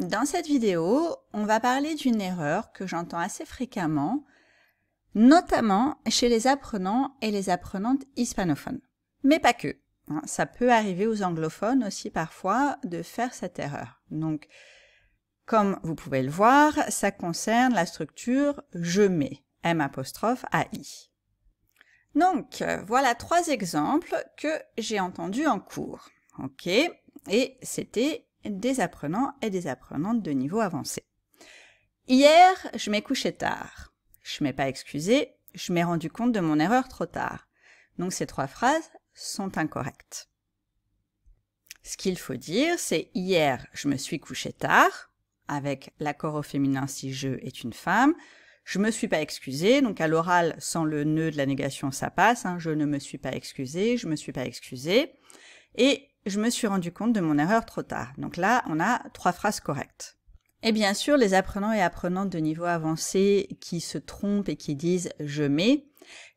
Dans cette vidéo, on va parler d'une erreur que j'entends assez fréquemment, notamment chez les apprenants et les apprenantes hispanophones. Mais pas que. Hein. Ça peut arriver aux anglophones aussi parfois de faire cette erreur. Donc, comme vous pouvez le voir, ça concerne la structure je mets, M apostrophe I. Donc, voilà trois exemples que j'ai entendus en cours. Ok, et c'était des apprenants et des apprenantes de niveau avancé. Hier, je m'ai couché tard. Je m'ai pas excusé, je m'ai rendu compte de mon erreur trop tard. Donc ces trois phrases sont incorrectes. Ce qu'il faut dire, c'est hier, je me suis couché tard, avec l'accord au féminin si je est une femme. Je me suis pas excusé, donc à l'oral, sans le nœud de la négation, ça passe. Hein. je ne me suis pas excusé, je me suis pas excusé. Et je me suis rendu compte de mon erreur trop tard. Donc là, on a trois phrases correctes. Et bien sûr, les apprenants et apprenantes de niveau avancé qui se trompent et qui disent je mets,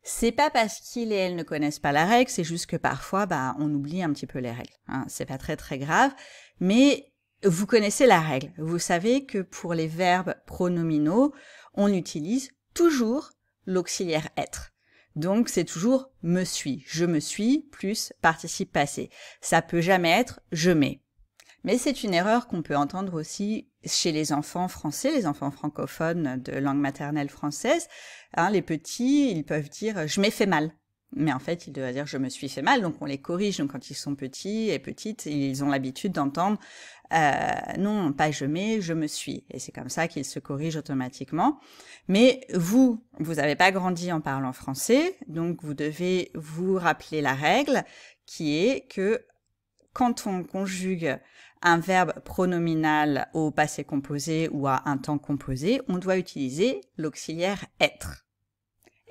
c'est pas parce qu'ils et elles ne connaissent pas la règle, c'est juste que parfois, bah, on oublie un petit peu les règles. Hein. C'est pas très très grave, mais vous connaissez la règle. Vous savez que pour les verbes pronominaux, on utilise toujours l'auxiliaire être. Donc c'est toujours me suis. Je me suis plus participe passé. Ça peut jamais être je mets. Mais c'est une erreur qu'on peut entendre aussi chez les enfants français, les enfants francophones de langue maternelle française. Hein, les petits, ils peuvent dire je m'ai fait mal mais en fait, il doit dire je me suis fait mal, donc on les corrige. Donc quand ils sont petits et petites, ils ont l'habitude d'entendre euh, non, pas je mets, je me suis. Et c'est comme ça qu'ils se corrigent automatiquement. Mais vous, vous n'avez pas grandi en parlant français, donc vous devez vous rappeler la règle qui est que quand on conjugue un verbe pronominal au passé composé ou à un temps composé, on doit utiliser l'auxiliaire être.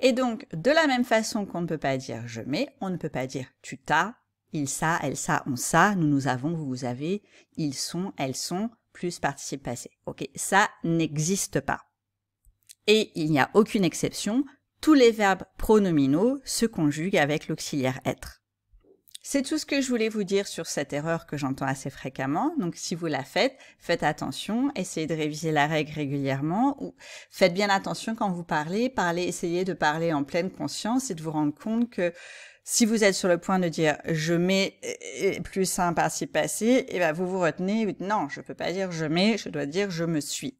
Et donc, de la même façon qu'on ne peut pas dire je mets, on ne peut pas dire tu t'as, il ça, elle ça, on ça, nous nous avons, vous vous avez, ils sont, elles sont, plus participe passé. Ok, ça n'existe pas. Et il n'y a aucune exception, tous les verbes pronominaux se conjuguent avec l'auxiliaire être. C'est tout ce que je voulais vous dire sur cette erreur que j'entends assez fréquemment. Donc si vous la faites, faites attention, essayez de réviser la règle régulièrement ou faites bien attention quand vous parlez, parlez, essayez de parler en pleine conscience et de vous rendre compte que si vous êtes sur le point de dire je mets plus un par-ci passé, et eh ben vous vous retenez, non, je peux pas dire je mets, je dois dire je me suis.